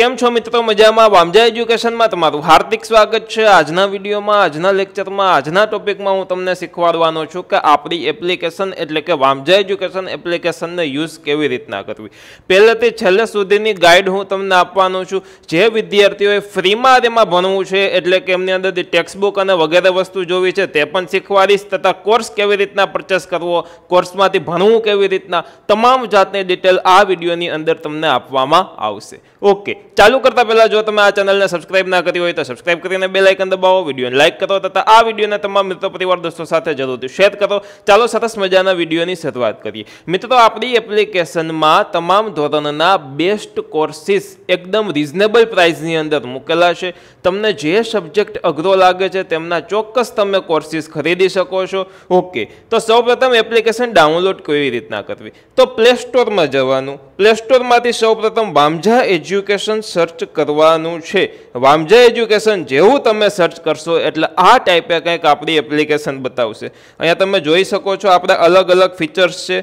કેમ છો મિત્રો મજામાં વામજા એજ્યુકેશનમાં તમારું હાર્દિક સ્વાગત છે આજના વિડીયોમાં આજના લેક્ચરમાં આજના ટોપિકમાં હું તમને શીખવાડવાનો છું કે આપણી એપ્લિકેશન એટલે કે વામજા એજ્યુકેશન એપ્લિકેશનને યુઝ કેવી રીતના કરવી પહેલેથી છેલ્લે સુધીની ગાઈડ હું તમને આપવાનો છું જે વિદ્યાર્થીઓએ ફ્રીમાં તેમાં ભણવું છે એટલે કે એમની અંદરથી ટેક્સ્ટબુક અને વગેરે વસ્તુ જોવી છે તે પણ શીખવાડીશ તથા કોર્સ કેવી રીતના પરચેસ કરવો કોર્સમાંથી ભણવું કેવી રીતના તમામ જાતની ડિટેલ આ વિડીયોની અંદર તમને આપવામાં આવશે ઓકે ચાલુ કરતા પહેલાં જો તમે આ ચેનલને સબસ્ક્રાઇબ ના કરી હોય તો સબસ્ક્રાઇબ કરીને બે લાઇકન દબાવો વિડીયોને લાઇક કરો તથા આ વિડીયોને તમામ મિત્રો પરિવાર દોસ્તો સાથે જરૂરથી શેર કરો ચાલો સરસ મજાના વિડીયોની શરૂઆત કરીએ મિત્રો આપણી એપ્લિકેશનમાં તમામ ધોરણના બેસ્ટ કોર્સિસ એકદમ રિઝનેબલ પ્રાઇસની અંદર મૂકેલા છે તમને જે સબ્જેક્ટ અઘરો લાગે છે તેમના ચોક્કસ તમે કોર્સિસ ખરીદી શકો છો ઓકે તો સૌપ્રથમ એપ્લિકેશન ડાઉનલોડ કેવી રીતના કરવી તો પ્લે સ્ટોરમાં જવાનું પ્લે સ્ટોરમાંથી સૌપ્રથમ વામઝા એજ્યુકેશન્સ સર્ચ કરવાનું છે વામજા એજ્યુકેશન જેવું તમે સર્ચ કરશો એટલે આ ટાઈપે કંઈક આપણી એપ્લિકેશન બતાવશે અહીંયા તમે જોઈ શકો છો આપણા અલગ અલગ ફીચર્સ છે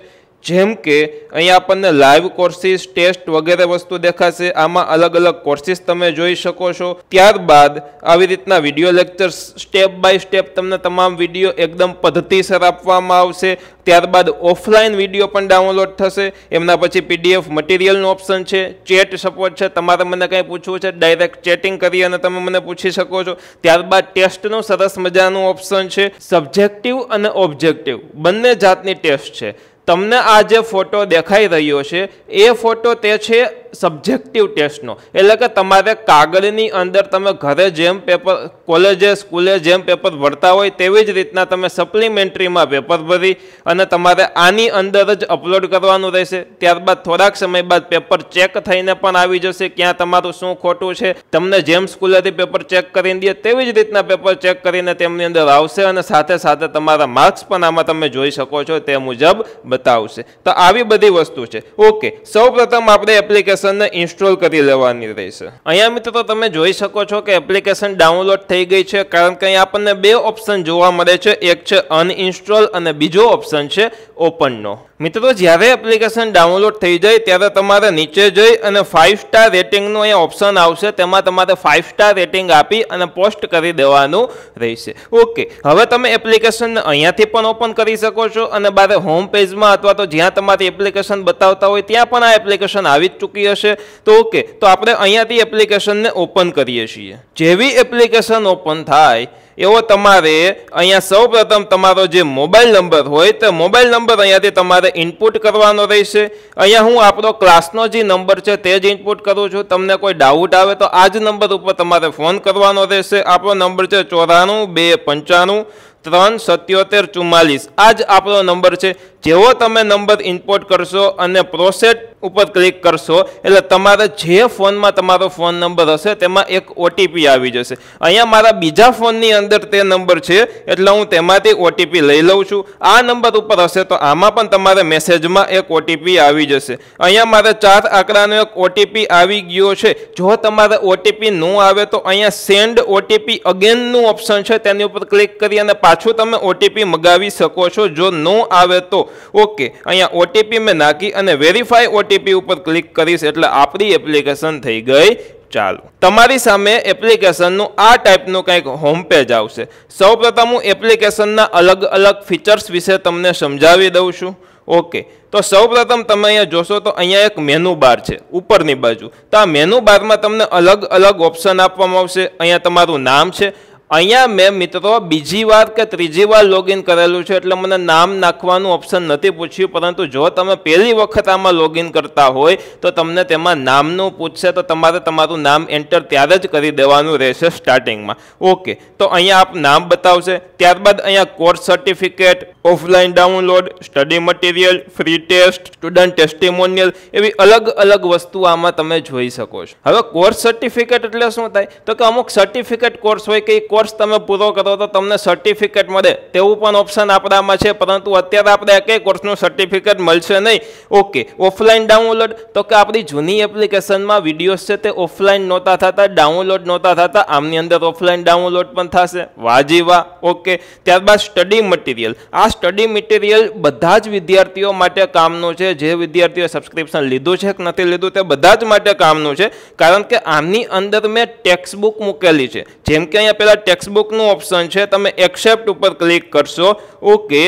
જેમ કે અહીંયા આપણને લાઈવ કોર્સિસ ટેસ્ટ વગેરે વસ્તુ દેખાશે આમાં અલગ અલગ કોર્સિસ તમે જોઈ શકો છો ત્યારબાદ આવી રીતના video lectures step by step તમને તમામ વિડીયો એકદમ પદ્ધતિસર આપવામાં આવશે ત્યારબાદ ઓફલાઈન વિડીયો પણ ડાઉનલોડ થશે એમના પછી પીડીએફ મટીરિયલનું ઓપ્શન છે ચેટ સપોર્ટ છે તમારે મને કંઈ પૂછવું છે ડાયરેક્ટ ચેટિંગ કરી અને તમે મને પૂછી શકો છો ત્યારબાદ ટેસ્ટનું સરસ મજાનું ઓપ્શન છે સબ્જેક્ટિવ અને ઓબ્જેક્ટિવ બંને જાતની ટેસ્ટ છે તમને આ જે ફોટો દેખાઈ રહ્યો છે એ ફોટો તે છે સબ્જેક્ટિવ ટેસ્ટનો એટલે કે તમારે કાગળની અંદર તમે ઘરે જેમ પેપર કોલેજે સ્કૂલે જેમ પેપર ભરતા હોય તેવી જ રીતના તમે સપ્લિમેન્ટરીમાં પેપર ભરી અને તમારે આની અંદર જ અપલોડ કરવાનું રહેશે ત્યારબાદ થોડાક સમય બાદ પેપર ચેક થઈને પણ આવી જશે ક્યાં તમારું શું ખોટું છે તમને જેમ સ્કૂલેથી પેપર ચેક કરીને દે તેવી જ રીતના પેપર ચેક કરીને તેમની અંદર આવશે અને સાથે સાથે તમારા માર્ક્સ પણ આમાં તમે જોઈ શકો છો તે મુજબ બતાવશે તો આવી બધી વસ્તુ છે ઓકે સૌપ્રથમ આપણે એપ્લિકેશન એપ્લિકેશનને ઇન્સ્ટોલ કરી લેવાની રહેશે અહીંયા મિત્રો તમે જોઈ શકો છો કે એપ્લિકેશન ડાઉનલોડ થઈ ગઈ છે કારણ કે અહીંયા આપણને બે ઓપ્શન જોવા મળે છે એક છે અનઇન્સ્ટોલ અને બીજો ઓપ્શન છે ઓપનનો મિત્રો જ્યારે એપ્લિકેશન ડાઉનલોડ થઈ જાય ત્યારે તમારે નીચે જઈ અને ફાઇવ સ્ટાર રેટિંગનું અહીંયા ઓપ્શન આવશે તેમાં તમારે ફાઇવ સ્ટાર રેટિંગ આપી અને પોસ્ટ કરી દેવાનું રહેશે ઓકે હવે તમે એપ્લિકેશનને અહીંયાથી પણ ઓપન કરી શકો છો અને બારે હોમ પેજમાં અથવા તો જ્યાં તમારી એપ્લિકેશન બતાવતા હોય ત્યાં પણ આ એપ્લિકેશન આવી જ ચૂકી કરી હશે તો ઓકે તો આપણે અહીંયાથી એપ્લિકેશનને ઓપન કરીએ છીએ જેવી એપ્લિકેશન ઓપન થાય એવો તમારે અહીંયા સૌપ્રથમ તમારો જે મોબાઈલ નંબર હોય તે મોબાઈલ નંબર અહીંયાથી તમારે ઇનપુટ કરવાનો રહેશે અહીંયા હું આપણો ક્લાસનો જે નંબર છે તે જ ઇનપુટ કરું છું તમને કોઈ ડાઉટ આવે તો આ જ નંબર ઉપર તમારે ફોન કરવાનો રહેશે આપણો નંબર છે ચોરાણું બે પંચાણું ત્રણ સત્યોતેર ચુમ્માલીસ આ જ આપણો નંબર છે જેવો તમે નંબર ઇનપુટ કરશો અને પ્રોસેસ ઉપર ક્લિક કરશો એટલે તમારે જે ફોનમાં તમારો ફોન નંબર હશે તેમાં એક ઓટીપી આવી જશે અહીંયા મારા બીજા ફોનની અંદર તે નંબર છે એટલે હું તેમાંથી ઓટીપી લઈ લઉં છું આ નંબર ઉપર હશે તો આમાં પણ તમારે મેસેજમાં એક ઓટીપી આવી જશે અહીંયા મારે ચાર આંકડાનો એક ઓટીપી આવી ગયો છે જો તમારે ઓટીપી ન આવે તો અહીંયા સેન્ડ ઓટીપી અગેનનું ઓપ્શન છે તેની ઉપર ક્લિક કરી અને પાછું તમે ઓટીપી મગાવી શકો છો જો ન આવે તો ઓકે અહીંયા ઓટીપી મેં નાખી અને વેરીફાઈ ઓટીપી ઉપર ક્લિક કરીશ એટલે આપણી એપ્લિકેશન થઈ ગઈ ચાલુ તમારી સામે એપ્લિકેશનનું આ ટાઈપનું કંઈક હોમપેજ પેજ આવશે સૌપ્રથમ હું એપ્લિકેશનના અલગ અલગ ફીચર્સ વિશે તમને સમજાવી દઉં છું ઓકે તો સૌ પ્રથમ તમે અહીંયા જોશો તો અહીંયા એક મેનુ બાર છે ઉપરની બાજુ તો આ મેનુ બારમાં તમને અલગ અલગ ઓપ્શન આપવામાં આવશે અહીંયા તમારું નામ છે અહીંયા મેં મિત્રો બીજી વાર કે ત્રીજી વાર લોગિન કરેલું છે એટલે મને નામ નાખવાનું ઓપ્શન નથી પૂછ્યું પરંતુ જો તમે પહેલી વખત આમાં લોગિન કરતા હોય તો તમને તેમાં નામનું પૂછશે તો તમારે તમારું નામ એન્ટર ત્યારે જ કરી દેવાનું રહેશે સ્ટાર્ટિંગમાં ઓકે તો અહીંયા આપ નામ બતાવશે ત્યારબાદ અહીંયા course certificate offline download study material free test student testimonial એવી અલગ અલગ વસ્તુ આમાં તમે જોઈ શકો છો હવે કોર્સ સર્ટિફિકેટ એટલે શું થાય તો કે અમુક સર્ટિફિકેટ કોર્સ હોય કે કોર્સ તમે પૂરો કરો તો તમને સર્ટિફિકેટ મળે તેવું પણ ઓપ્શન આપણામાં છે પરંતુ અત્યારે આપણે એકેય કોર્સનું સર્ટિફિકેટ મળશે નહીં ઓકે ઓફલાઈન ડાઉનલોડ તો કે આપણી જૂની એપ્લિકેશનમાં વિડીયોઝ છે તે ઓફલાઈન નહોતા થતા ડાઉનલોડ નહોતા થતા આમની અંદર ઓફલાઈન ડાઉનલોડ પણ થશે વાજીવા ઓકે ત્યારબાદ સ્ટડી મટીરિયલ આ સ્ટડી મટીરિયલ બધા જ વિદ્યાર્થીઓ માટે કામનું છે જે વિદ્યાર્થીઓએ સબસ્ક્રિપ્શન લીધું છે કે નથી લીધું તે બધા જ માટે કામનું છે કારણ કે આની અંદર મેં ટેક્સ્ટ બુક મૂકેલી છે જેમ કે અહીંયા પહેલાં ટેક્સ્ટબુકનું ઓપ્શન છે તમે એક્સેપ્ટ ઉપર ક્લિક કરશો ઓકે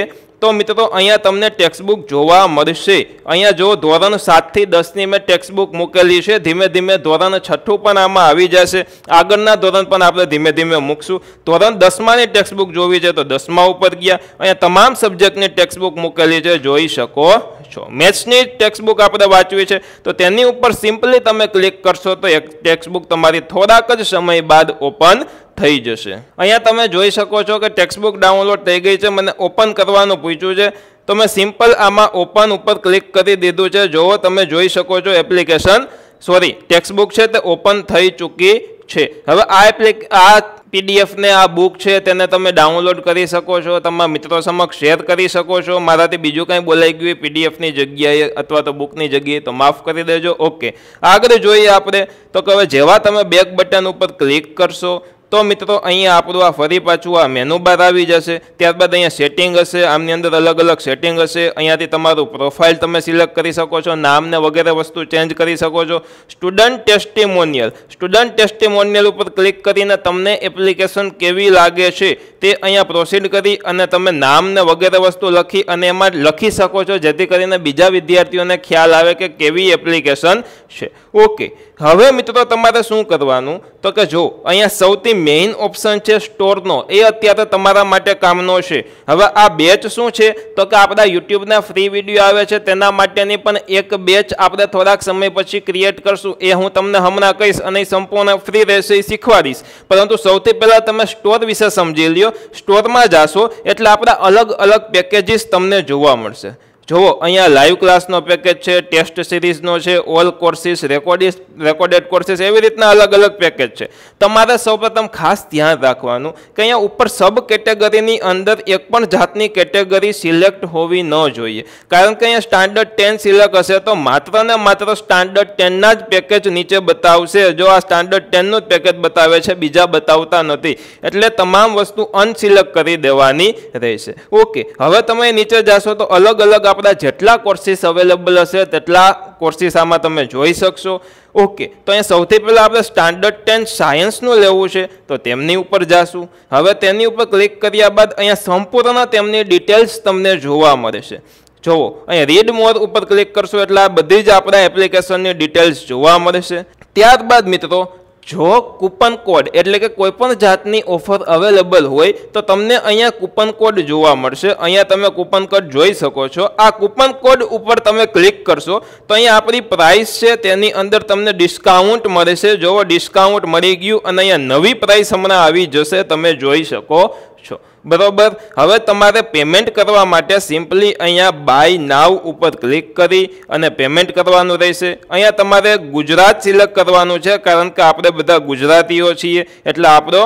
તો મિત્રો અહીંયા તમને ટેક્સ્ટબુક જોવા મળશે અહીંયા જો ધોરણ સાતથી દસની મેં ટેક્સ્ટબુક મૂકેલી છે ધીમે ધીમે ધોરણ છઠ્ઠું પણ આમાં આવી જશે આગળના ધોરણ પણ આપણે ધીમે ધીમે મૂકશું ધોરણ દસમાની ટેક્સ્ટબુક જોવી છે તો દસમા ઉપર ગયા અહીંયા તમામ સબ્જેક્ટની ટેક્સ્ટબુક મૂકેલી છે જોઈ શકો છો મેથ્સની ટેક્સ્ટબુક આપણે વાંચવી છે તો તેની ઉપર સિમ્પલી તમે ક્લિક કરશો તો એક ટેક્સ્ટબુક તમારી થોડાક જ સમય બાદ ઓપન થઈ જશે અહીંયા તમે જોઈ શકો છો કે ટેક્સ્ટબુક ડાઉનલોડ થઈ ગઈ છે મને ઓપન કરવાનું પૂછ્યું છે તો મેં સિમ્પલ આમાં ઓપન ઉપર ક્લિક કરી દીધું છે જોવો તમે જોઈ શકો છો એપ્લિકેશન સોરી ટેક્સ્ટબુક છે તે ઓપન થઈ ચૂકી છે હવે આ એપ્લિક આ પીડીએફને આ બુક છે તેને તમે ડાઉનલોડ કરી શકો છો તમારા મિત્રો સમક્ષ શેર કરી શકો છો મારાથી બીજું કંઈ બોલાઈ ગયું પીડીએફની જગ્યાએ અથવા તો બુકની જગ્યાએ તો માફ કરી દેજો ઓકે આગળ જોઈએ આપણે તો કે હવે જેવા તમે બેક બટન ઉપર ક્લિક કરશો તો મિત્રો અહીંયા આપણું આ ફરી પાછું આ મેનુ બાર આવી જશે ત્યારબાદ અહીંયા સેટિંગ હશે આમની અંદર અલગ અલગ સેટિંગ હશે અહીંયાથી તમારું પ્રોફાઇલ તમે સિલેક્ટ કરી શકો છો નામને વગેરે વસ્તુ ચેન્જ કરી શકો છો સ્ટુડન્ટ ટેસ્ટિમોનિયલ સ્ટુડન્ટ ટેસ્ટિમોનિયલ ઉપર ક્લિક કરીને તમને એપ્લિકેશન કેવી લાગે છે તે અહીંયા પ્રોસીડ કરી અને તમે નામને વગેરે વસ્તુ લખી અને એમાં લખી શકો છો જેથી કરીને બીજા વિદ્યાર્થીઓને ખ્યાલ આવે કે કેવી એપ્લિકેશન છે ઓકે હવે મિત્રો તમારે શું કરવાનું તો કે જો અહીંયા સૌથી મેઇન ઓપ્શન છે સ્ટોરનો એ અત્યારે તમારા માટે કામનો છે હવે આ બેચ શું છે તો કે આપણા યુટ્યુબના ફ્રી વિડીયો આવે છે તેના માટેની પણ એક બેચ આપણે થોડાક સમય પછી ક્રિએટ કરશું એ હું તમને હમણાં કહીશ અને સંપૂર્ણ ફ્રી રહેશે એ શીખવાડીશ પરંતુ સૌથી પહેલાં તમે સ્ટોર વિશે સમજી લ્યો સ્ટોરમાં જાશો એટલે આપણા અલગ અલગ પેકેજીસ તમને જોવા મળશે જુઓ અહીંયા લાઈવ ક્લાસનો પેકેજ છે ટેસ્ટ સિરીઝનો છે all courses records recorded courses એવી રીતના અલગ અલગ પેકેજ છે તમારે સૌપ્રથમ ખાસ ધ્યાન રાખવાનું કે અહીંયા ઉપર સબ કેટેગરીની અંદર એક પણ જાતની કેટેગરી સિલેક્ટ હોવી ન જોઈએ કારણ કે અહીંયા સ્ટાન્ડર્ડ ટેન સિલેક્ટ હશે તો માત્ર ને માત્ર સ્ટાન્ડર્ડ ટેનના જ પેકેજ નીચે બતાવશે જો આ સ્ટાન્ડર્ડ ટેનનું જ પેકેજ બતાવે છે બીજા બતાવતા નથી એટલે તમામ વસ્તુ અનસિલેક્ટ કરી દેવાની રહેશે ઓકે હવે તમે નીચે જશો તો અલગ અલગ આપણા જેટલા કોર્સીસ અવેલેબલ હશે તેટલા કોર્સીસ આમાં તમે જોઈ શકશો ઓકે તો અહીંયા સૌથી પહેલાં આપણે સ્ટાન્ડર્ડ ટેન સાયન્સનું લેવું છે તો તેમની ઉપર જાશું હવે તેની ઉપર ક્લિક કર્યા બાદ અહીંયા સંપૂર્ણ તેમની ડિટેલ્સ તમને જોવા મળે છે જુઓ અહીંયા રીડ મોર ઉપર ક્લિક કરશો એટલે આ બધી જ આપણા એપ્લિકેશનની ડિટેલ્સ જોવા મળશે ત્યારબાદ મિત્રો જો કૂપન કોડ એટલે કે કોઈપણ જાતની ઓફર અવેલેબલ હોય તો તમને અહીંયા કૂપન કોડ જોવા મળશે અહીંયા તમે કૂપન કોડ જોઈ શકો છો આ કૂપન કોડ ઉપર તમે ક્લિક કરશો તો અહીંયા આપણી પ્રાઇસ છે તેની અંદર તમને ડિસ્કાઉન્ટ મળશે છે જોવો ડિસ્કાઉન્ટ મળી ગયું અને અહીંયા નવી પ્રાઇસ હમણાં આવી જશે તમે જોઈ શકો છો બરોબર હવે તમારે પેમેન્ટ કરવા માટે સિમ્પલી અહીંયા બાય નાવ ઉપર ક્લિક કરી અને પેમેન્ટ કરવાનું રહેશે અહીંયા તમારે ગુજરાત સિલેક્ટ કરવાનું છે કારણ કે આપણે બધા ગુજરાતીઓ છીએ એટલે આપણો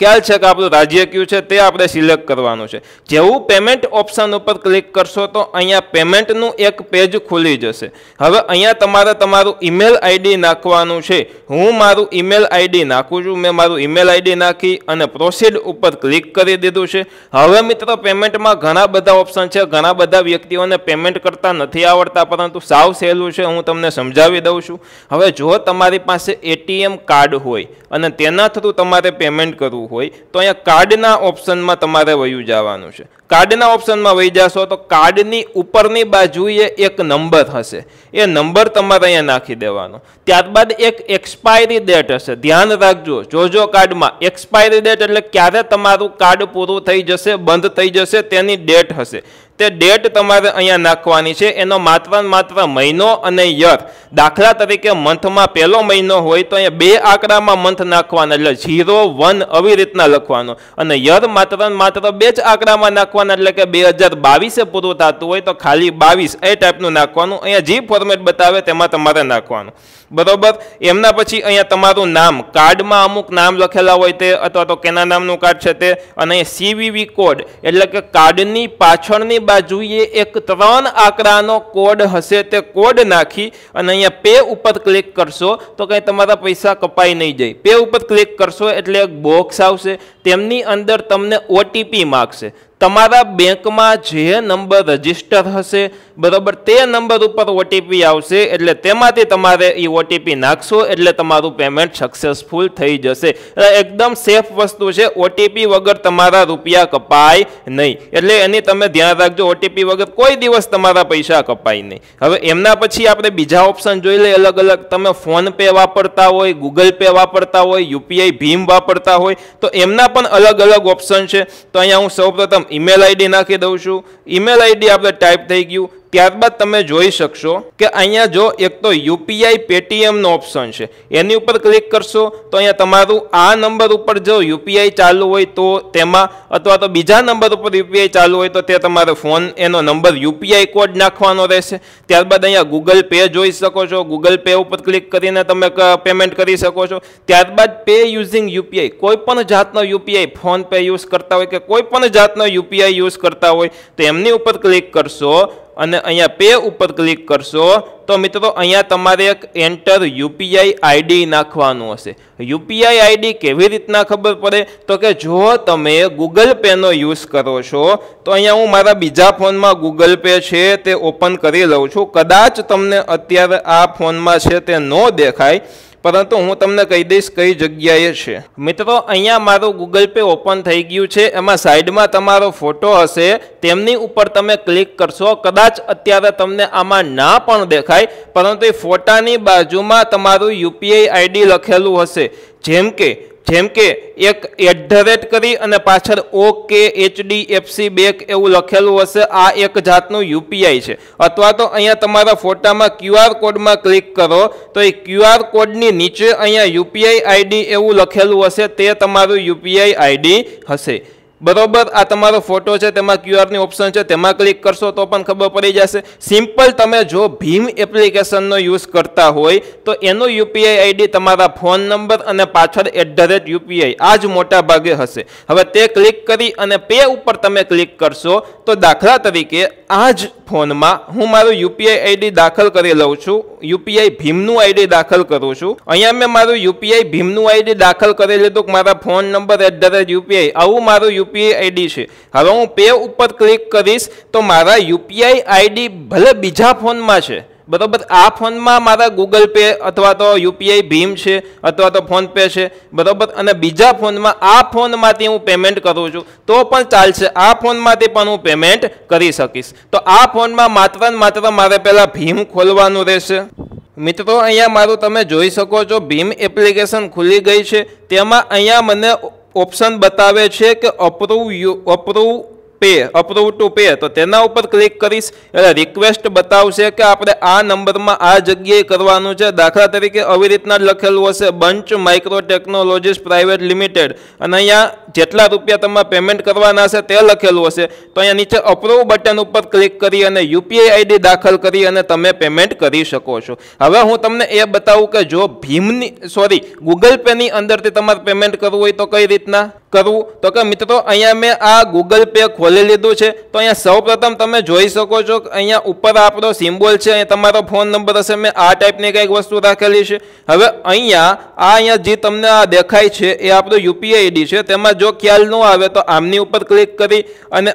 ખ્યાલ છે કે આપણું રાજ્ય કયું છે તે આપણે સિલેક્ટ કરવાનું છે જેવું પેમેન્ટ ઓપ્શન ઉપર ક્લિક કરશો તો અહીંયા પેમેન્ટનું એક પેજ ખુલી જશે હવે અહીંયા તમારે તમારું ઈમેલ આઈડી નાખવાનું છે હું મારું ઈમેલ આઈડી નાખું છું મેં મારું ઈમેલ આઈડી નાખી અને પ્રોસીડ ઉપર ક્લિક કરી દીધું છે હવે મિત્રો પેમેન્ટમાં ઘણા બધા ઓપ્શન છે ઘણા બધા વ્યક્તિઓને પેમેન્ટ કરતા નથી આવડતા પરંતુ સાવ સહેલું છે હું તમને સમજાવી દઉં છું હવે જો તમારી પાસે એટીએમ કાર્ડ હોય અને તેના થ્રુ તમારે પેમેન્ટ કરવું કરવું હોય તો અહીંયા કાર્ડના ઓપ્શનમાં તમારે વયું જવાનું છે કાર્ડના ઓપ્શનમાં વહી જશો તો કાર્ડની ઉપરની બાજુએ એક નંબર હશે એ નંબર તમારે અહીંયા નાખી દેવાનો ત્યારબાદ એક એક્સપાયરી ડેટ હશે ધ્યાન રાખજો જોજો કાર્ડમાં એક્સપાયરી ડેટ એટલે ક્યારે તમારું કાર્ડ પૂરું થઈ જશે બંધ થઈ જશે તેની ડેટ હશે તે ડેટ તમારે અહીંયા નાખવાની છે એનો માત્ર માત્ર મહિનો અને યર દાખલા તરીકે મંથમાં પહેલો મહિનો હોય તો અહીંયા બે આંકડામાં મંથ નાખવાના એટલે ઝીરો વન આવી રીતના લખવાનો અને યર માત્ર માત્ર બે જ આંકડામાં નાખવાના એટલે કે બે હજાર બાવીસે પૂરું થતું હોય તો ખાલી બાવીસ એ ટાઈપનું નાખવાનું અહીંયા જે ફોર્મેટ બતાવે તેમાં તમારે નાખવાનું બરોબર એમના પછી અહીંયા તમારું નામ કાર્ડમાં અમુક નામ લખેલા હોય તે અથવા તો કેના નામનું કાર્ડ છે તે અને સીવીવી કોડ એટલે કે કાર્ડની પાછળની બાજુએ એક ત્રણ આંકડાનો કોડ હશે તે કોડ નાખી અને અહીંયા પે ઉપર ક્લિક કરશો તો કંઈ તમારા પૈસા કપાઈ નહીં જાય પે ઉપર ક્લિક કરશો એટલે એક બોક્સ આવશે તેમની અંદર તમને ઓટીપી માગશે તમારા બેંકમાં જે નંબર રજિસ્ટર હશે બરાબર તે નંબર ઉપર ઓટીપી આવશે એટલે તેમાંથી તમારે એ ઓટીપી નાખશો એટલે તમારું પેમેન્ટ સક્સેસફુલ થઈ જશે એકદમ સેફ વસ્તુ છે ઓટીપી વગર તમારા રૂપિયા કપાય નહીં એટલે એની તમે ધ્યાન રાખજો ઓટીપી વગર કોઈ દિવસ તમારા પૈસા કપાય નહીં હવે એમના પછી આપણે બીજા ઓપ્શન જોઈ લઈએ અલગ અલગ તમે ફોનપે વાપરતા હોય ગૂગલ પે વાપરતા હોય યુપીઆઈ ભીમ વાપરતા હોય તો એમના પણ અલગ અલગ ઓપ્શન છે તો અહીંયા હું સૌપ્રથમ ઈમેલ આઈડી નાખી દઉં છું ઈમેલ આઈડી આપણે ટાઈપ થઈ ગયું ત્યારબાદ તમે જોઈ શકશો કે અહીંયા જો એક તો યુપીઆઈ પેટીએમનો ઓપ્શન છે એની ઉપર ક્લિક કરશો તો અહીંયા તમારું આ નંબર ઉપર જો યુપીઆઈ ચાલુ હોય તો તેમાં અથવા તો બીજા નંબર ઉપર યુપીઆઈ ચાલુ હોય તો તે તમારે ફોન એનો નંબર યુપીઆઈ કોડ નાખવાનો રહેશે ત્યારબાદ અહીંયા ગૂગલ પે જોઈ શકો છો ગૂગલ પે ઉપર ક્લિક કરીને તમે પેમેન્ટ કરી શકો છો ત્યારબાદ પે યુઝિંગ યુપીઆઈ કોઈ પણ જાતનો યુપીઆઈ ફોન પે યુઝ કરતા હોય કે કોઈ પણ જાતનો યુપીઆઈ યુઝ કરતા હોય તો એમની ઉપર ક્લિક કરશો અને અહીંયા પે ઉપર ક્લિક કરશો તો મિત્રો અહીંયા તમારે એક એન્ટર યુપીઆઈ આઈડી નાખવાનું હશે યુપીઆઈ આઈડી કેવી રીતના ખબર પડે તો કે જો તમે ગૂગલ પેનો યુઝ કરો છો તો અહીંયા હું મારા બીજા ફોનમાં ગૂગલ પે છે તે ઓપન કરી લઉં છું કદાચ તમને અત્યારે આ ફોનમાં છે તે ન દેખાય પરંતુ હું તમને કહી દઈશ કઈ જગ્યાએ છે મિત્રો અહીંયા મારું ગૂગલ પે ઓપન થઈ ગયું છે એમાં સાઈડમાં તમારો ફોટો હશે તેમની ઉપર તમે ક્લિક કરશો કદાચ અત્યારે તમને આમાં ના પણ દેખાય પરંતુ એ ફોટાની બાજુમાં તમારું યુપીઆઈ આઈડી લખેલું હશે જેમ કે જેમ કે એક એટ ધ રેટ કરી અને પાછળ ઓકે એચડીએફસી બેંક એવું લખેલું હશે આ એક જાતનું યુપીઆઈ છે અથવા તો અહીંયા તમારા ફોટામાં ક્યુઆર કોડમાં ક્લિક કરો તો એ ક્યુઆર કોડની નીચે અહીંયા યુપીઆઈ આઈડી એવું લખેલું હશે તે તમારું યુપીઆઈ આઈડી હશે બરોબર આ તમારો ફોટો છે તેમાં ક્યુઆરની ઓપ્શન છે તેમાં ક્લિક કરશો તો પણ ખબર પડી જશે સિમ્પલ તમે જો ભીમ એપ્લિકેશનનો યુઝ કરતા હોય તો એનો યુપીઆઈ આઈડી તમારા ફોન નંબર અને પાછળ એટ ધ રેટ યુપીઆઈ આ જ મોટા ભાગે હશે હવે તે ક્લિક કરી અને પે ઉપર તમે ક્લિક કરશો તો દાખલા તરીકે આ જ ફોનમાં હું મારું યુપીઆઈ આઈડી દાખલ કરી લઉં છું યુપીઆઈ ભીમનું આઈડી દાખલ કરું છું અહીંયા મેં મારું યુપીઆઈ ભીમનું આઈડી દાખલ કરી લીધું મારા phone number at the rate UPI આવું મારું યુપીઆઈ યુપીઆઈ આઈડી છે હવે હું પે ઉપર ક્લિક કરીશ તો મારા યુપીઆઈ આઈડી ભલે બીજા ફોનમાં છે બરાબર આ ફોનમાં મારા ગૂગલ પે અથવા તો યુપીઆઈ ભીમ છે અથવા તો ફોનપે છે બરાબર અને બીજા ફોનમાં આ ફોનમાંથી હું પેમેન્ટ કરું છું તો પણ ચાલશે આ ફોનમાંથી પણ હું પેમેન્ટ કરી શકીશ તો આ ફોનમાં માત્ર ને માત્ર મારે પહેલાં ભીમ ખોલવાનું રહેશે મિત્રો અહીંયા મારું તમે જોઈ શકો છો ભીમ એપ્લિકેશન ખુલી ગઈ છે તેમાં અહીંયા મને ઓપ્શન બતાવે છે કે approve approve pay approve to pay તો તેના ઉપર ક્લિક કરીશ એટલે રિક્વેસ્ટ બતાવશે કે આપણે આ નંબરમાં આ જગ્યાએ કરવાનું છે દાખલા તરીકે આવી રીતના લખેલું હશે Bunch Micro Technologies Private Limited અને અહીંયા જેટલા રૂપિયા તમારે પેમેન્ટ કરવાના હશે તે લખેલું હશે તો અહીંયા નીચે અપ્રુવ બટન ઉપર ક્લિક કરી અને યુપીઆઈ આઈડી દાખલ કરી અને તમે પેમેન્ટ કરી શકો છો હવે હું તમને એ બતાવું કે જો ભીમની સોરી ગૂગલ પેની અંદરથી તમારે પેમેન્ટ કરવું હોય તો કઈ રીતના કરવું તો કે મિત્રો અહીંયા મેં આ ગૂગલ પે ખોલી લીધું છે તો અહીંયા સૌપ્રથમ તમે જોઈ શકો છો કે અહીંયા ઉપર આપણો સિમ્બોલ છે અહીંયા તમારો ફોન નંબર હશે મેં આ ટાઈપની કંઈક વસ્તુ રાખેલી છે હવે અહીંયા આ અહીંયા જે તમને આ દેખાય છે એ આપણો યુપીઆઈ આઈડી છે તેમાં જો ખ્યાલ ન આવે તો આમની ઉપર ક્લિક કરી અને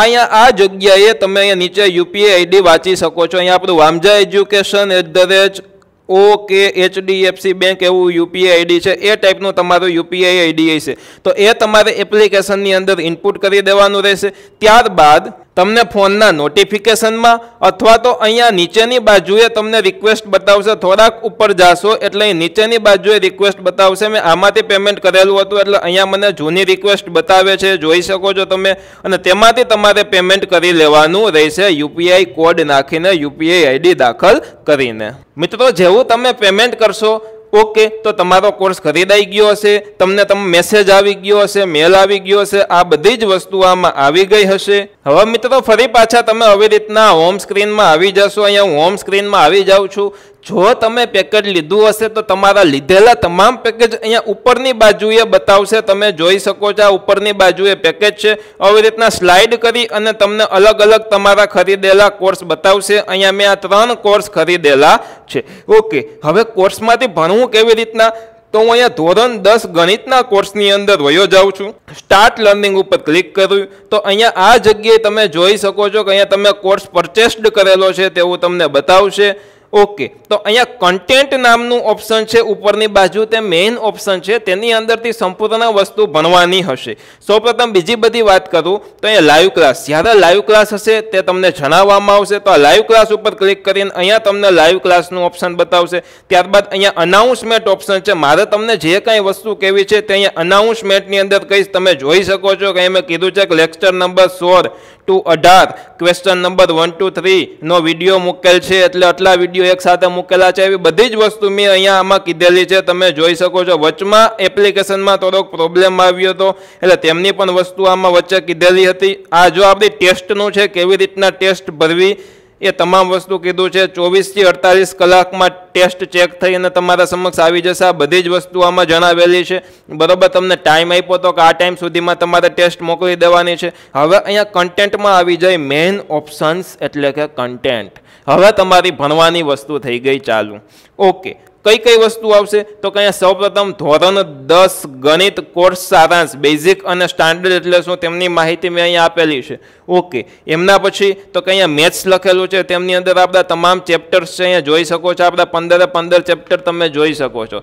અહીંયા આ જગ્યાએ તમે અહીંયા નીચે યુપીઆઈ આઈડી વાંચી શકો છો અહીંયા આપણું Vamja education at the rate okay HDFC bank એવું યુપીઆઈ આઈડી છે એ ટાઈપનું તમારું યુપીઆઈ આઈડી છે તો એ તમારે એપ્લિકેશનની અંદર ઇનપુટ કરી દેવાનું રહેશે ત્યારબાદ તમને ફોનના નોટિફિકેશનમાં અથવા તો અહીંયા નીચેની બાજુએ તમને રિક્વેસ્ટ બતાવશે થોડાક ઉપર જાશો એટલે નીચેની બાજુએ રિક્વેસ્ટ બતાવશે મેં આમાંથી પેમેન્ટ કરેલું હતું એટલે અહીંયા મને જૂની રિક્વેસ્ટ બતાવે છે જોઈ શકો છો તમે અને તેમાંથી તમારે પેમેન્ટ કરી લેવાનું રહેશે યુપીઆઈ કોડ નાખીને યુપીઆઈ આઈડી દાખલ કરીને મિત્રો જેવું તમે પેમેન્ટ કરશો ઓકે તો તમારો કોર્સ ખરીદાઈ ગયો હશે તમને તમે મેસેજ આવી ગયો હશે મેલ આવી ગયો હશે આ બધી જ વસ્તુ આમાં આવી ગઈ હશે હવે મિત્રો ફરી પાછા તમે આવી રીતના હોમ સ્ક્રીનમાં આવી જશો અહીંયા હું હોમ સ્ક્રીનમાં આવી જાઉં છું જો તમે પેકેજ લીધું હશે તો તમારા લીધેલા તમામ પેકેજ અહીંયા ઉપરની બાજુએ બતાવશે તમે જોઈ શકો છો આ ઉપરની બાજુએ પેકેજ છે આવી રીતના સ્લાઇડ કરી અને તમને અલગ અલગ તમારા ખરીદેલા કોર્સ બતાવશે અહીંયા મેં આ ત્રણ કોર્સ ખરીદેલા છે ઓકે હવે કોર્સમાંથી ભણવું કેવી રીતના તો હું અહીંયા ધોરણ દસ ગણિતના કોર્સની અંદર વયો જાઉં છું સ્ટાર્ટ લર્નિંગ ઉપર ક્લિક કર્યું તો અહીંયા આ જગ્યાએ તમે જોઈ શકો છો કે અહીંયા તમે કોર્સ પરચેસ્ડ કરેલો છે તેવું તમને બતાવશે ઓકે તો અહીંયા કન્ટેન્ટ નામનું ઓપ્શન છે ઉપરની બાજુ તે મેઇન ઓપ્શન છે તેની અંદરથી સંપૂર્ણ વસ્તુ ભણવાની હશે સૌપ્રથમ બીજી બધી વાત કરું તો અહીંયા લાઈવ ક્લાસ જ્યારે લાઈવ ક્લાસ હશે તે તમને જણાવવામાં આવશે તો આ લાઈવ ક્લાસ ઉપર ક્લિક કરીને અહીંયા તમને લાઈવ ક્લાસનું ઓપ્શન બતાવશે ત્યારબાદ અહીંયા અનાઉન્સમેન્ટ ઓપ્શન છે મારે તમને જે કાંઈ વસ્તુ કેવી છે તે અહીંયા અનાઉન્સમેન્ટની અંદર કહીશ તમે જોઈ શકો છો કે મેં કીધું છે કે લેક્ચર નંબર સોળ ટુ અઢાર question number one two three નો વિડીયો મૂકેલ છે એટલે આટલા વિડીયો એક સાથે મૂકેલા છે એવી બધી જ વસ્તુ મેં અહીંયા આમાં કીધેલી છે તમે જોઈ શકો છો વચમાં એપ્લિકેશનમાં થોડોક પ્રોબ્લેમ આવ્યો હતો એટલે તેમની પણ વસ્તુ આમાં વચ્ચે કીધેલી હતી આ જો આપણી ટેસ્ટનું છે કેવી રીતના ટેસ્ટ ભરવી એ તમામ વસ્તુ કીધું છે ચોવીસથી અડતાલીસ કલાકમાં ટેસ્ટ ચેક થઈ અને તમારા સમક્ષ આવી જશે આ બધી જ વસ્તુ આમાં જણાવેલી છે બરાબર તમને ટાઈમ આપ્યો તો કે આ ટાઈમ સુધીમાં તમારે ટેસ્ટ મોકલી દેવાની છે હવે અહીંયા કન્ટેન્ટમાં આવી જાય મેઇન ઓપ્શન્સ એટલે કે કન્ટેન્ટ હવે તમારી ભણવાની વસ્તુ થઈ ગઈ ચાલુ ઓકે કઈ કઈ વસ્તુ આવશે તો કે અહીંયા સૌપ્રથમ ધોરણ દસ ગણિત કોર્સ સારાંશ બેઝિક અને સ્ટાન્ડર્ડ એટલે શું તેમની માહિતી મેં અહીંયા આપેલી છે ઓકે એમના પછી તો કે અહીંયા મેથ્સ લખેલું છે તેમની અંદર આપણા તમામ ચેપ્ટર્સ છે અહીંયા જોઈ શકો છો આપણા પંદરે પંદર ચેપ્ટર તમે જોઈ શકો છો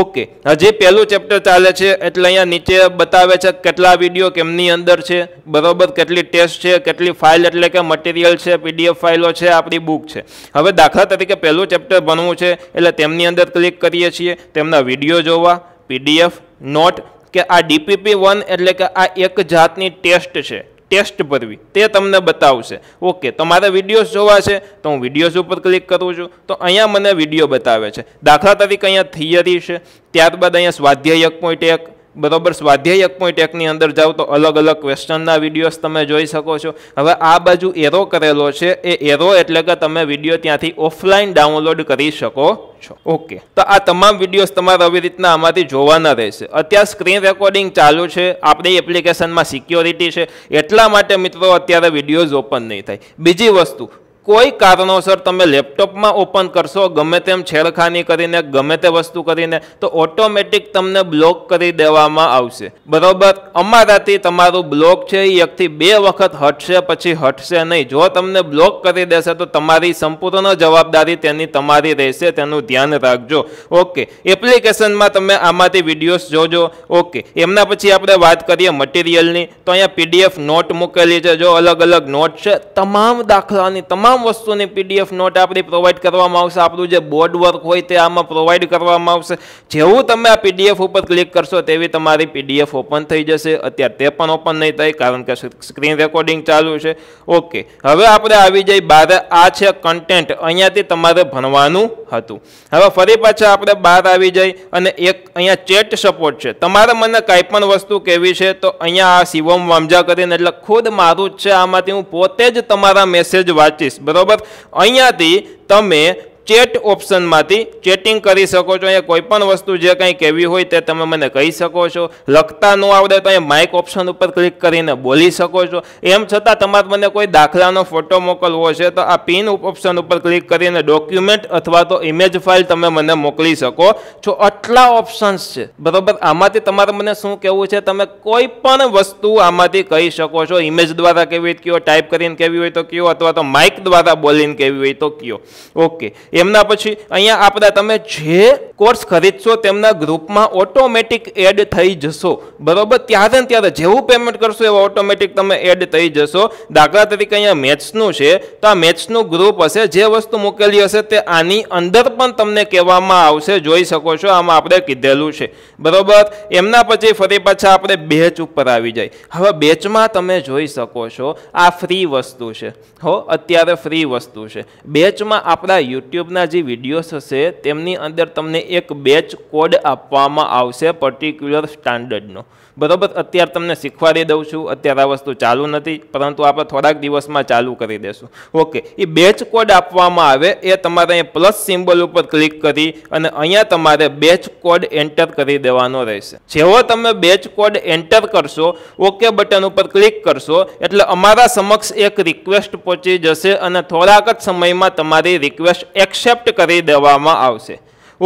ઓકે હજી પહેલું ચેપ્ટર ચાલે છે એટલે અહીંયા નીચે બતાવે છે કેટલા વિડીયો કેમની અંદર છે બરાબર કેટલી ટેસ્ટ છે કેટલી ફાઇલ એટલે કે મટીરિયલ છે પીડીએફ ફાઇલો છે આપણી બુક છે હવે દાખલા તરીકે પહેલું ચેપ્ટર ભણવું છે એટલે તેમની અંદર ક્લિક કરીએ છીએ તેમના વિડીયો જોવા પીડીએફ નોટ કે આ ડીપીપી વન એટલે કે આ એક જાતની ટેસ્ટ છે ટેસ્ટ ભરવી તે તમને બતાવશે ઓકે તો મારે વિડીયોઝ જોવા છે તો હું વિડીયોઝ ઉપર ક્લિક કરું છું તો અહીંયા મને વિડીયો બતાવે છે દાખલા તરીકે અહીંયા થિયરી છે ત્યારબાદ અહીંયા સ્વાધ્યાયક પોઈન્ટ એક બરાબર સ્વાધ્યાય એક પોઈન્ટ એકની અંદર જાઓ તો અલગ અલગ ક્વેશ્ચનના વિડીયોઝ તમે જોઈ શકો છો હવે આ બાજુ એરો કરેલો છે એ એરો એટલે કે તમે વિડીયો ત્યાંથી ઓફલાઈન ડાઉનલોડ કરી શકો છો ઓકે તો આ તમામ વિડીયોઝ તમારે આવી રીતના આમાંથી જોવાના રહેશે અત્યારે સ્ક્રીન રેકોર્ડિંગ ચાલુ છે આપણી એપ્લિકેશનમાં સિક્યોરિટી છે એટલા માટે મિત્રો અત્યારે વિડીયોઝ ઓપન નહીં થાય બીજી વસ્તુ કોઈ કારણોસર તમે લેપટોપમાં ઓપન કરશો ગમે તેમ છેડખાની કરીને ગમે તે વસ્તુ કરીને તો ઓટોમેટિક તમને બ્લોક કરી દેવામાં આવશે બરોબર અમારાથી તમારું બ્લોક છે એ એકથી બે વખત હટશે પછી હટશે નહીં જો તમને બ્લોક કરી દેશે તો તમારી સંપૂર્ણ જવાબદારી તેની તમારી રહેશે તેનું ધ્યાન રાખજો ઓકે એપ્લિકેશનમાં તમે આમાંથી વિડીયોઝ જોજો ઓકે એમના પછી આપણે વાત કરીએ મટીરિયલની તો અહીંયા પીડીએફ નોટ મૂકેલી છે જો અલગ અલગ નોટ છે તમામ દાખલાની તમામ તમામ વસ્તુની પીડીએફ નોટ આપણી પ્રોવાઈડ કરવામાં આવશે આપણું જે બોર્ડ વર્ક હોય તે આમાં પ્રોવાઈડ કરવામાં આવશે જેવું તમે આ પીડીએફ ઉપર ક્લિક કરશો તેવી તમારી પીડીએફ ઓપન થઈ જશે અત્યારે તે પણ ઓપન નહીં થાય કારણ કે સ્ક્રીન રેકોર્ડિંગ ચાલુ છે ઓકે હવે આપણે આવી જઈ બહાર આ છે કન્ટેન્ટ અહીંયાથી તમારે ભણવાનું હતું હવે ફરી પાછા આપણે બહાર આવી જઈ અને એક અહીંયા ચેટ સપોર્ટ છે તમારે મને કાંઈ પણ વસ્તુ કેવી છે તો અહીંયા આ શિવમ વામજા કરીને એટલે ખુદ મારું જ છે આમાંથી હું પોતે જ તમારા મેસેજ વાંચીશ બરાબર અહીંયાથી તમે ચેટ ઓપ્શનમાંથી ચેટિંગ કરી શકો છો અહીંયા કોઈપણ વસ્તુ જે કંઈ કહેવી હોય તે તમે મને કહી શકો છો લખતા ન આવડે તો અહીંયા માઇક ઓપ્શન ઉપર ક્લિક કરીને બોલી શકો છો એમ છતાં તમારે મને કોઈ દાખલાનો ફોટો મોકલવો છે તો આ પિન ઓપ્શન ઉપર ક્લિક કરીને ડોક્યુમેન્ટ અથવા તો ઇમેજ ફાઇલ તમે મને મોકલી શકો છો આટલા ઓપ્શન્સ છે બરાબર આમાંથી તમારે મને શું કહેવું છે તમે કોઈ પણ વસ્તુ આમાંથી કહી શકો છો ઇમેજ દ્વારા કેવી રીતે કયો ટાઈપ કરીને કેવી હોય તો કયો અથવા તો માઇક દ્વારા બોલીને કેવી હોય તો કયો ઓકે એમના પછી અહીંયા આપણા તમે જે કોર્સ ખરીદશો તેમના ગ્રુપમાં ઓટોમેટિક એડ થઈ જશો બરોબર ત્યારે ને ત્યારે જેવું પેમેન્ટ કરશો એવું ઓટોમેટિક તમે એડ થઈ જશો દાખલા તરીકે અહીંયા મેથ્સનું છે તો આ મેથ્સનું ગ્રુપ હશે જે વસ્તુ મૂકેલી હશે તે આની અંદર પણ તમને કહેવામાં આવશે જોઈ શકો છો આમાં આપણે કીધેલું છે બરોબર એમના પછી ફરી પાછા આપણે બેચ ઉપર આવી જાય હવે બેચમાં તમે જોઈ શકો છો આ ફ્રી વસ્તુ છે હો અત્યારે ફ્રી વસ્તુ છે બેચમાં આપણા યુટ્યુબ યુટ્યુબના જે વિડીયોઝ હશે તેમની અંદર તમને એક બેચ કોડ આપવામાં આવશે પર્ટિક્યુલર સ્ટાન્ડર્ડનો બરાબર અત્યારે તમને શીખવાડી દઉં છું અત્યારે આ વસ્તુ ચાલુ નથી પરંતુ આપણે થોડાક દિવસમાં ચાલુ કરી દેશું ઓકે એ બેચ કોડ આપવામાં આવે એ તમારે અહીં પ્લસ સિમ્બોલ ઉપર ક્લિક કરી અને અહીંયા તમારે બેચ કોડ એન્ટર કરી દેવાનો રહેશે જેવો તમે બેચ કોડ એન્ટર કરશો ઓકે બટન ઉપર ક્લિક કરશો એટલે અમારા સમક્ષ એક રિક્વેસ્ટ પહોંચી જશે અને થોડાક જ સમયમાં તમારી રિક્વેસ્ટ એક્સેપ્ટ કરી દેવામાં આવશે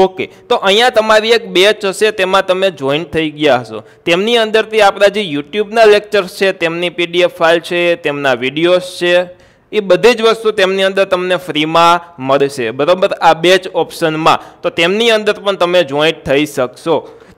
ઓકે તો અહીંયા તમારી એક બેચ હશે તેમાં તમે જોઈન થઈ ગયા હશો તેમની અંદરથી આપણા જે યુટ્યુબના લેક્ચર્સ છે તેમની પીડીએફ ફાઇલ છે તેમના વિડીયોઝ છે એ બધી જ વસ્તુ તેમની અંદર તમને ફ્રીમાં મળશે બરાબર આ બેચ ઓપ્શનમાં તો તેમની અંદર પણ તમે જોઈન્ટ થઈ શકશો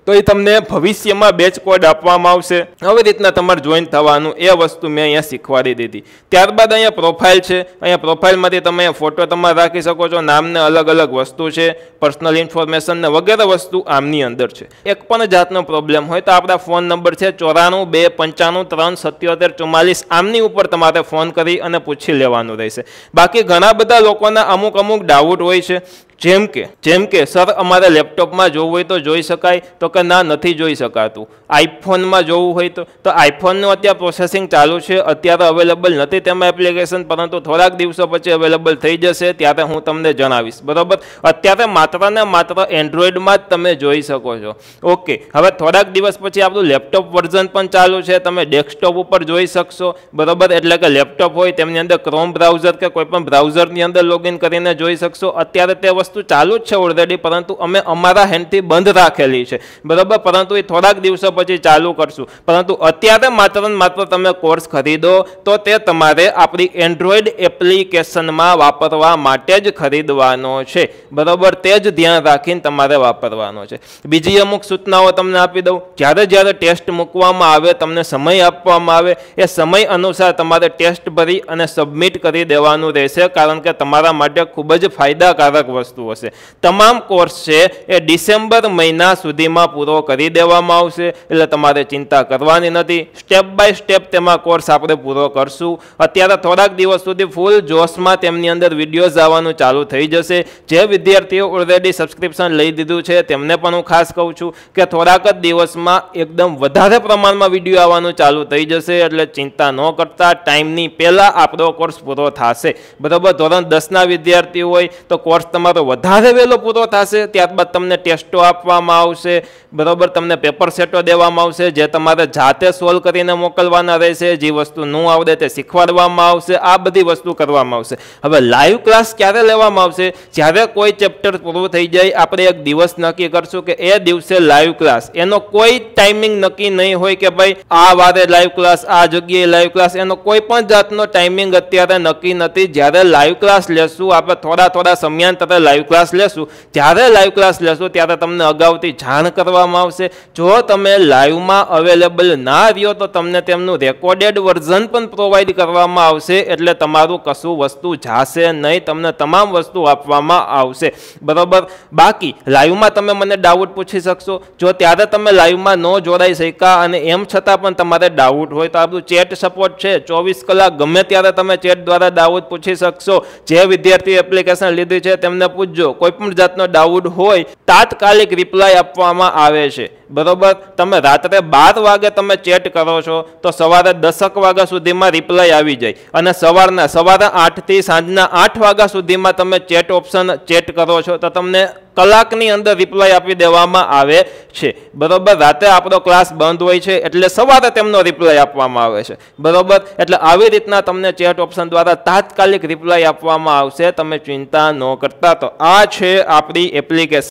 તો એ તમને ભવિષ્યમાં બેચ કોડ આપવામાં આવશે આવી રીતના તમારે જોઈન થવાનું એ વસ્તુ મેં અહીંયા શીખવાડી દીધી ત્યારબાદ અહીંયા પ્રોફાઇલ છે અહીંયા પ્રોફાઇલમાંથી તમે ફોટો તમારે રાખી શકો છો નામને અલગ અલગ વસ્તુ છે પર્સનલ ઇન્ફોર્મેશનને વગેરે વસ્તુ આમની અંદર છે એક પણ જાતનો પ્રોબ્લેમ હોય તો આપણા ફોન નંબર છે ચોરાણું બે પંચાણું ત્રણ સત્યોતેર ચુમ્માલીસ આમની ઉપર તમારે ફોન કરી અને પૂછી લેવાનું રહેશે બાકી ઘણા બધા લોકોના અમુક અમુક ડાઉટ હોય છે જેમ કે જેમ કે સર અમારે લેપટોપમાં જોવું હોય તો જોઈ શકાય તો કે ના નથી જોઈ શકાતું આઈફોનમાં જોવું હોય તો તો આઈફોનનું અત્યારે પ્રોસેસિંગ ચાલુ છે અત્યારે અવેલેબલ નથી તેમાં એપ્લિકેશન પરંતુ થોડાક દિવસો પછી અવેલેબલ થઈ જશે ત્યારે હું તમને જણાવીશ બરાબર અત્યારે માત્ર ને માત્ર એન્ડ્રોઈડમાં જ તમે જોઈ શકો છો ઓકે હવે થોડાક દિવસ પછી આપણું લેપટોપ વર્ઝન પણ ચાલુ છે તમે ડેસ્કટોપ ઉપર જોઈ શકશો બરાબર એટલે કે લેપટોપ હોય તેમની અંદર ક્રોમ બ્રાઉઝર કે કોઈપણ બ્રાઉઝરની અંદર લોગિન કરીને જોઈ શકશો અત્યારે તે વસ્તુ વસ્તુ ચાલુ જ છે ઓલરેડી પરંતુ અમે અમારા હેન્ડથી બંધ રાખેલી છે બરાબર પરંતુ એ થોડાક દિવસો પછી ચાલુ કરશું પરંતુ અત્યારે માત્ર ને માત્ર તમે કોર્સ ખરીદો તો તે તમારે આપણી એન્ડ્રોઈડ એપ્લિકેશનમાં વાપરવા માટે જ ખરીદવાનો છે બરાબર તે જ ધ્યાન રાખીને તમારે વાપરવાનો છે બીજી અમુક સૂચનાઓ તમને આપી દઉં જ્યારે જ્યારે ટેસ્ટ મૂકવામાં આવે તમને સમય આપવામાં આવે એ સમય અનુસાર તમારે ટેસ્ટ ભરી અને સબમિટ કરી દેવાનું રહેશે કારણ કે તમારા માટે ખૂબ જ ફાયદાકારક વસ્તુ વસ્તુઓ છે તમામ કોર્સ છે એ ડિસેમ્બર મહિના સુધીમાં પૂરો કરી દેવામાં આવશે એટલે તમારે ચિંતા કરવાની નથી સ્ટેપ બાય સ્ટેપ તેમાં કોર્સ આપણે પૂરો કરશું અત્યારે થોડાક દિવસ સુધી ફૂલ જોશમાં તેમની અંદર વિડીયોઝ આવવાનું ચાલુ થઈ જશે જે વિદ્યાર્થીઓ ઓલરેડી સબસ્ક્રિપ્શન લઈ દીધું છે તેમને પણ હું ખાસ કહું છું કે થોડાક જ દિવસમાં એકદમ વધારે પ્રમાણમાં વિડીયો આવવાનું ચાલુ થઈ જશે એટલે ચિંતા ન કરતા ટાઈમની પહેલાં આપણો કોર્સ પૂરો થશે બરાબર ધોરણ દસના વિદ્યાર્થી હોય તો કોર્સ તમારો વધારે વહેલો પૂરો થશે ત્યારબાદ તમને ટેસ્ટો આપવામાં આવશે બરાબર તમને પેપર સેટો દેવામાં આવશે જે તમારે જાતે સોલ્વ કરીને મોકલવાના રહેશે જે વસ્તુ ન આવડે તે શીખવાડવામાં આવશે આ બધી વસ્તુ કરવામાં આવશે હવે લાઈવ ક્લાસ ક્યારે લેવામાં આવશે જ્યારે કોઈ ચેપ્ટર પૂરું થઈ જાય આપણે એક દિવસ નક્કી કરશું કે એ દિવસે લાઈવ ક્લાસ એનો કોઈ ટાઈમિંગ નક્કી નહીં હોય કે ભાઈ આ વારે લાઈવ ક્લાસ આ જગ્યાએ લાઈવ ક્લાસ એનો કોઈ પણ જાતનો ટાઈમિંગ અત્યારે નક્કી નથી જ્યારે લાઈવ ક્લાસ લેશું આપણે થોડા થોડા સમયાંતરે લાઈવ લાઈવ ક્લાસ લેશું જ્યારે લાઈવ ક્લાસ લેશો ત્યારે તમને અગાઉથી જાણ કરવામાં આવશે જો તમે લાઈવમાં અવેલેબલ ના રહ્યો તો તમને તેમનું રેકોર્ડેડ વર્ઝન પણ પ્રોવાઈડ કરવામાં આવશે એટલે તમારું કશું વસ્તુ જાશે નહીં તમને તમામ વસ્તુ આપવામાં આવશે બરાબર બાકી લાઈવમાં તમે મને ડાઉટ પૂછી શકશો જો ત્યારે તમે લાઈવમાં ન જોડાઈ શક્યા અને એમ છતાં પણ તમારે ડાઉટ હોય તો આપણું ચેટ સપોર્ટ છે ચોવીસ કલાક ગમે ત્યારે તમે ચેટ દ્વારા ડાઉટ પૂછી શકશો જે વિદ્યાર્થી એપ્લિકેશન લીધી છે તેમને પૂછ પૂછજો કોઈપણ જાતનો ડાઉટ હોય તાત્કાલિક રિપ્લાય આપવામાં આવે છે બરોબર તમે રાત્રે બાર વાગે તમે ચેટ કરો છો તો સવારે દસક વાગ્યા સુધીમાં રિપ્લાય આવી જાય અને સવારના સવારે આઠથી સાંજના આઠ વાગ્યા સુધીમાં તમે ચેટ ઓપ્શન ચેટ કરો છો તો તમને કલાકની અંદર રિપ્લાય આપી દેવામાં આવે છે બરોબર રાતે આપણો ક્લાસ બંધ હોય છે એટલે સવારે તેમનો રિપ્લાય આપવામાં આવે છે બરોબર એટલે આવી રીતના તમને ચેટ ઓપ્શન દ્વારા તાત્કાલિક રિપ્લાય આપવામાં આવશે તમે ચિંતા ન કરતા તો આ છે આપણી એપ્લિકેશન